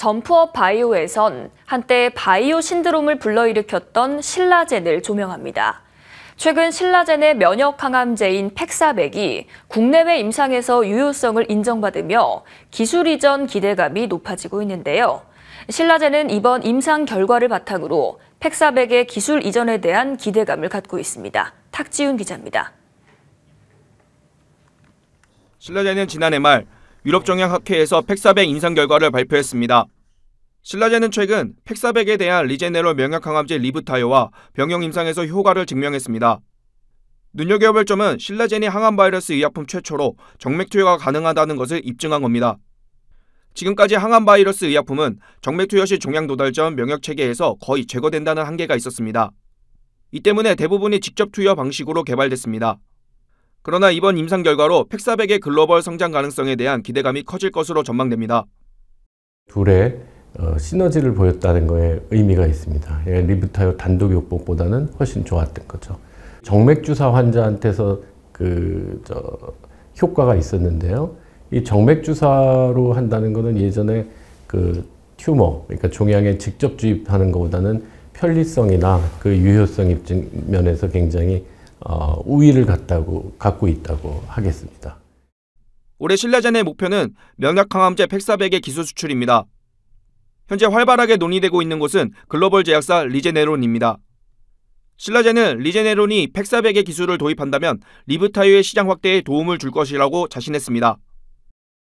점프업 바이오에선 한때 바이오 신드롬을 불러일으켰던 신라젠을 조명합니다. 최근 신라젠의 면역 항암제인 팩사백이 국내외 임상에서 유효성을 인정받으며 기술 이전 기대감이 높아지고 있는데요. 신라젠은 이번 임상 결과를 바탕으로 팩사백의 기술 이전에 대한 기대감을 갖고 있습니다. 탁지훈 기자입니다. 신라젠은 지난해 말 유럽정약학회에서 팩사백 임상 결과를 발표했습니다. 신라제는 최근 팩사백에 대한 리제네럴 명약항암제 리브타요와 병용 임상에서 효과를 증명했습니다. 눈여겨볼 점은 신라젠이 항암 바이러스 의약품 최초로 정맥투여가 가능하다는 것을 입증한 겁니다. 지금까지 항암 바이러스 의약품은 정맥투여 시 종양 도달전 면역 체계에서 거의 제거된다는 한계가 있었습니다. 이 때문에 대부분이 직접 투여 방식으로 개발됐습니다. 그러나 이번 임상 결과로 팩사백의 글로벌 성장 가능성에 대한 기대감이 커질 것으로 전망됩니다. 둘의 어, 시너지를 보였다는 거에 의미가 있습니다. 예, 리부타요 단독 요법보다는 훨씬 좋았던 거죠. 정맥 주사 환자한테서 그 효과가 있었는데요. 이 정맥 주사로 한다는 거는 예전에 그 튜머 그러니까 종양에 직접 주입하는 것보다는 편리성이나 그 유효성 입증 면에서 굉장히 어, 우위를 갖다고 갖고 있다고 하겠습니다. 올해 신라젠의 목표는 면역 항암제 1 0 4의 기술 수출입니다. 현재 활발하게 논의되고 있는 곳은 글로벌 제약사 리제네론입니다. 신라제는 리제네론이 팩사백의 기술을 도입한다면 리브타유의 시장 확대에 도움을 줄 것이라고 자신했습니다.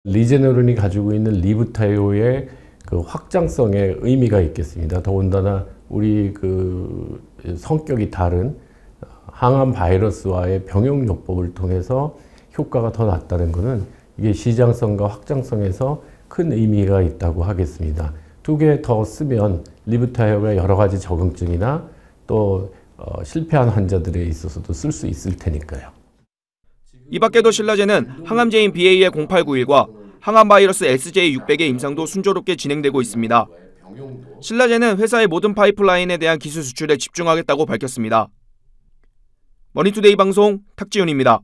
리제네론이 가지고 있는 리브타유의 그 확장성에 의미가 있겠습니다. 더군다나 우리 그 성격이 다른 항암 바이러스와의 병용요법을 통해서 효과가 더 낮다는 것은 이게 시장성과 확장성에서 큰 의미가 있다고 하겠습니다. 두개더 쓰면 리부타협의 여러 가지 적응증이나 또 어, 실패한 환자들에 있어서도 쓸 수 있을 테니까요. 이 밖에도 신라제는 항암제인 b a 0 8 9 1과 항암바이러스 SJ600의 임상도 순조롭게 진행되고 있습니다. 신라제는 회사의 모든 파이프라인에 대한 기술 수출에 집중하겠다고 밝혔습니다. 머니투데이 방송 탁지훈입니다.